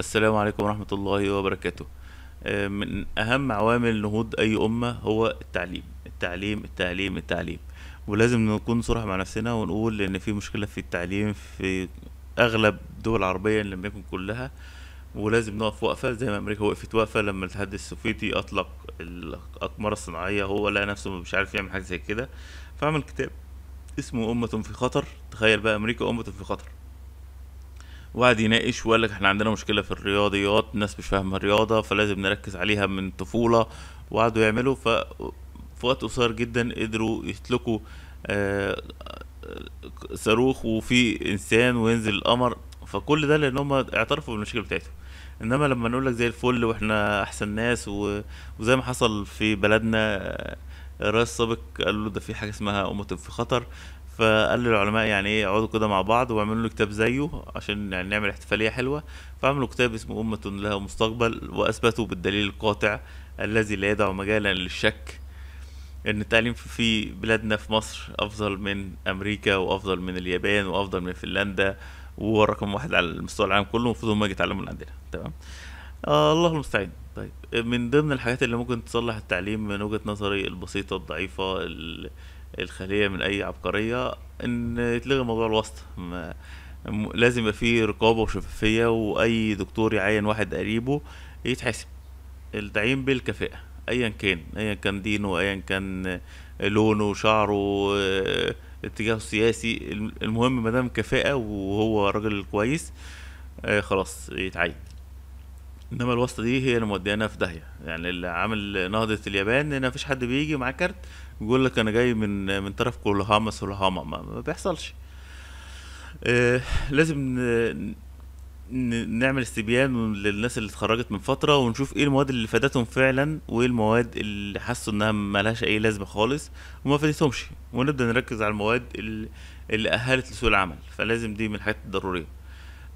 السلام عليكم ورحمة الله وبركاته آه، من أهم عوامل نهوض أي أمة هو التعليم التعليم التعليم التعليم ولازم نكون صراحة مع نفسنا ونقول إن في مشكلة في التعليم في أغلب الدول العربية إن لم يكن كلها ولازم نقف وقفة زي ما أمريكا وقفت وقفة لما الاتحاد السوفيتي أطلق الأقمار الصناعية هو لقى نفسه مش عارف يعمل حاجة زي كده فعمل كتاب اسمه أمة في خطر تخيل بقى أمريكا أمة في خطر وقعد يناقش وقال لك احنا عندنا مشكله في الرياضيات الناس مش فاهمه الرياضه فلازم نركز عليها من الطفوله وقعدوا يعملوا ف في وقت قصير جدا قدروا يسلكوا آه، صاروخ وفي انسان وينزل القمر فكل ده لان هم اعترفوا بالمشكله بتاعتهم انما لما نقول لك زي الفل واحنا احسن ناس و... وزي ما حصل في بلدنا الرئيس آه، السابق قال له ده في حاجه اسمها امه في خطر فقال للعلماء يعني ايه اقعدوا كده مع بعض واعملوا له كتاب زيه عشان يعني نعمل احتفاليه حلوه فعملوا كتاب اسمه امه لها مستقبل واثبتوا بالدليل القاطع الذي لا يدع مجالا للشك ان التعليم في بلادنا في مصر افضل من امريكا وافضل من اليابان وافضل من فنلندا ورقم واحد على مستوى العالم كله المفروض هم يتعلموا من عندنا تمام آه الله المستعان طيب من ضمن الحاجات اللي ممكن تصلح التعليم من وجهه نظري البسيطه الضعيفه الخليه من اي عبقريه ان يتلغي موضوع الواسطه لازم يبقى فيه رقابه وشفافيه واي دكتور يعين واحد قريبه يتحاسب التعيين بالكفاءه ايا كان ايا كان دينه ايا كان لونه شعره آه، اتجاهه السياسي المهم مدام كفاءه وهو راجل كويس آه، خلاص يتعين انما الواسطه دي هي اللي موديانا في داهيه يعني اللي عامل نهضه اليابان ان مفيش حد بيجي معاه كارت يقول لك انا جاي من من طرف كولهاما سولهاما ما بيحصلش آه لازم نعمل استبيان للناس اللي اتخرجت من فتره ونشوف ايه المواد اللي فادتهم فعلا وايه المواد اللي حسوا انها ملهاش اي لازمه خالص وما فادتهمش ونبدا نركز على المواد اللي اهلت لسوق العمل فلازم دي من الحاجات الضروريه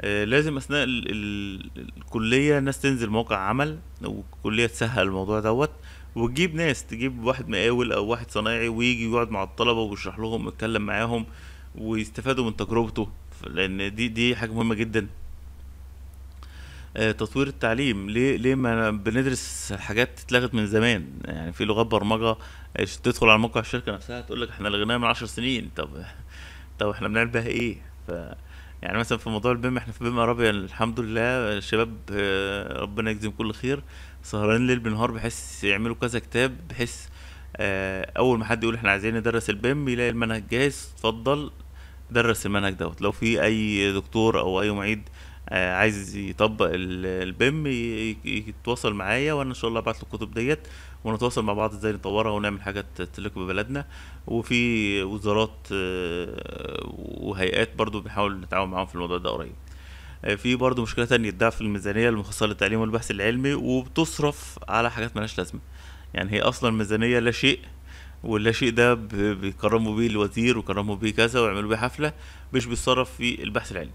آه، لازم اثناء الكليه الناس تنزل موقع عمل والكليه تسهل الموضوع دوت وتجيب ناس تجيب واحد مقاول او واحد صنايعي ويجي يقعد مع الطلبه ويشرح لهم ويتكلم معاهم ويستفادوا من تجربته لان دي دي حاجه مهمه جدا آه، تطوير التعليم ليه ليه ما بندرس حاجات اتلغت من زمان يعني في لغات برمجه آه، تدخل على موقع الشركه نفسها تقول لك احنا لغيناها من عشر سنين طب طب احنا بنعمل بيها ايه ف يعني مثلا في موضوع البيم احنا في بيم عربيا الحمد لله الشباب آه، ربنا يجزيهم كل خير سهرانين ليل بنهار بحيث يعملوا كذا كتاب بحيث آه، اول ما حد يقول احنا عايزين ندرس البيم يلاقي المنهج جاهز اتفضل درس المنهج دوت لو في اي دكتور او اي معيد آه، عايز يطبق البيم يتواصل معايا وانا ان شاء الله ابعت له الكتب ديت ونتواصل مع بعض ازاي نطورها ونعمل حاجه تليق ببلدنا وفي وزارات آه، وهيئات برضو بنحاول نتعاون معاهم في الموضوع ده قريب آه، في برضو مشكله تانية الضعف الميزانيه المخصصه للتعليم والبحث العلمي وبتصرف على حاجات ملهاش لازمه يعني هي اصلا ميزانيه لا شيء ولا شيء ده بيكرموا بيه الوزير وكرموا بيه كذا ويعملوا بيه حفله مش بيتصرف في البحث العلمي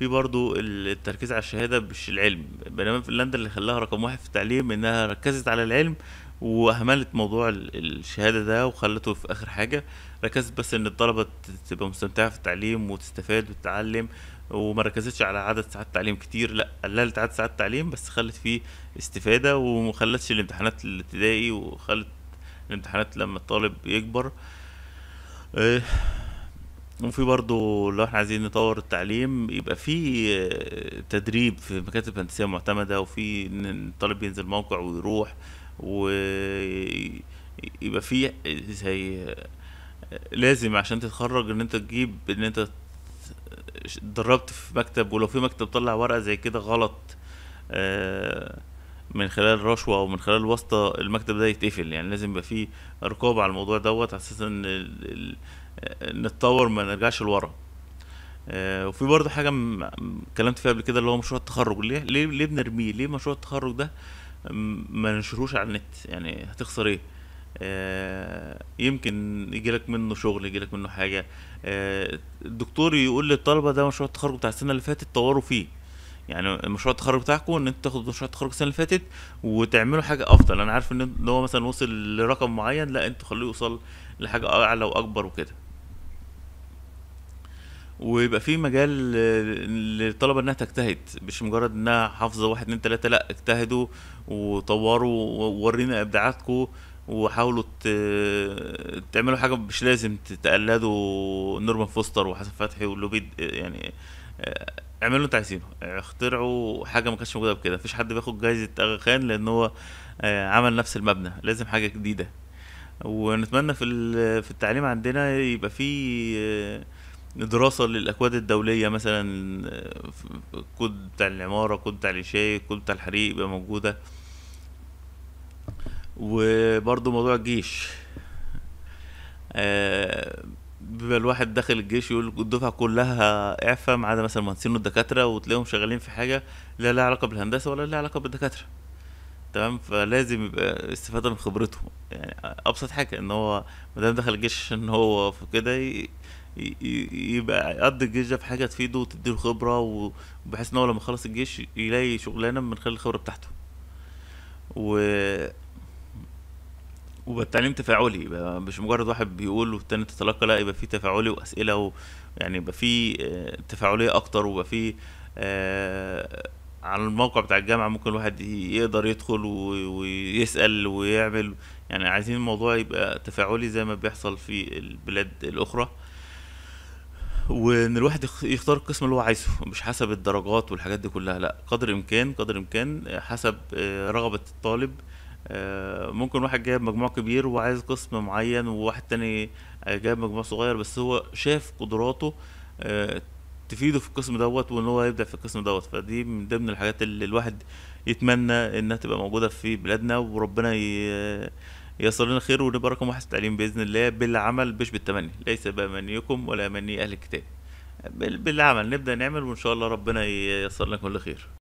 في برضو التركيز على الشهاده مش العلم بينما فنلندا اللي خلاها رقم واحد في التعليم انها ركزت على العلم واهملت موضوع الشهاده ده وخلته في اخر حاجه ركزت بس ان الطلبه تبقى مستمتعه في التعليم وتستفاد وتتعلم وما ركزتش على عدد ساعات التعليم كتير لا قللت عدد ساعات التعليم بس خلت فيه استفاده وما خلتش الامتحانات الابتدائي وخلت الامتحانات لما الطالب يكبر آه، وفي برضه لو احنا عايزين نطور التعليم يبقى في آه، تدريب في مكاتب هندسيه معتمده وفي ان الطالب ينزل موقع ويروح ويبقى في زي آه، لازم عشان تتخرج ان انت تجيب ان انت اتدربت في مكتب ولو في مكتب طلع ورقه زي كده غلط آه من خلال رشوه او من خلال واسطه المكتب ده يتقفل يعني لازم يبقى فيه رقابه على الموضوع دوت على اساس ان نتطور ما نرجعش لورا آه، وفي برضه حاجه اتكلمت فيها قبل كده اللي هو مشروع التخرج ليه ليه, ليه بنرميه ليه مشروع التخرج ده ما ننشروش على النت يعني هتخسر ايه آه، يمكن يمكن يجيلك منه شغل يجيلك منه حاجه آه، الدكتور يقول للطلبه ده مشروع التخرج بتاع السنه اللي فاتت طوروا فيه يعني مشروع التخرج بتاعكم ان انتوا تاخدوا مشروع التخرج السنه اللي فاتت وتعملوا حاجه افضل انا عارف ان هو مثلا وصل لرقم معين لا انتوا خلوه يوصل لحاجه اعلى واكبر وكده ويبقى في مجال للطلبة انها تجتهد مش مجرد انها حافظة واحد اتنين تلاتة لا اجتهدوا وطوروا وورينا ابداعاتكم وحاولوا تعملوا حاجة مش لازم تقلدوا نورمان فوستر وحسن فتحي ولوبيد يعني اعملوا انت عايزينه اخترعوا حاجه ما كانتش موجوده قبل كده مفيش حد بياخد جايزه اغا خان لان هو آه، عمل نفس المبنى لازم حاجه جديده ونتمنى في في التعليم عندنا يبقى في آه، دراسة للأكواد الدولية مثلا آه، كود بتاع العمارة كود بتاع الإنشاء كود بتاع الحريق يبقى موجودة وبرضو موضوع الجيش بيبقى الواحد داخل الجيش يقول الدفعه كلها اعفاء ما عدا مثلا المهندسين والدكاتره وتلاقيهم شغالين في حاجه لا لها علاقه بالهندسه ولا لها علاقه بالدكاتره تمام فلازم يبقى استفاده من خبرته يعني ابسط حاجه ان هو ما دام دخل الجيش ان هو في كده يبقى يقضي الجيش ده في حاجه تفيده وتديله خبره وبحيث ان هو لما يخلص الجيش يلاقي شغلانه من خلال الخبره بتاعته و والتعليم تفاعلي مش مجرد واحد بيقول والتاني تتلقى لا يبقى في تفاعلي واسئله يعني يبقى في آه، تفاعليه اكتر ويبقى في آه، على الموقع بتاع الجامعه ممكن الواحد يقدر يدخل ويسال ويعمل يعني عايزين الموضوع يبقى تفاعلي زي ما بيحصل في البلاد الاخرى وان الواحد يختار القسم اللي هو عايزه مش حسب الدرجات والحاجات دي كلها لا قدر الامكان قدر الامكان حسب آه، رغبه الطالب آه، ممكن واحد جايب مجموع كبير وعايز قسم معين وواحد تاني جايب مجموع صغير بس هو شاف قدراته آه، تفيده في القسم دوت وان هو يبدع في القسم دوت فدي من ضمن الحاجات اللي الواحد يتمنى انها تبقى موجوده في بلادنا وربنا ييسر لنا خير ونبقى رقم واحد في التعليم باذن الله بالعمل مش بالتمني ليس بامانيكم ولا اماني اهل الكتاب بالعمل نبدا نعمل وان شاء الله ربنا ييسر لنا كل خير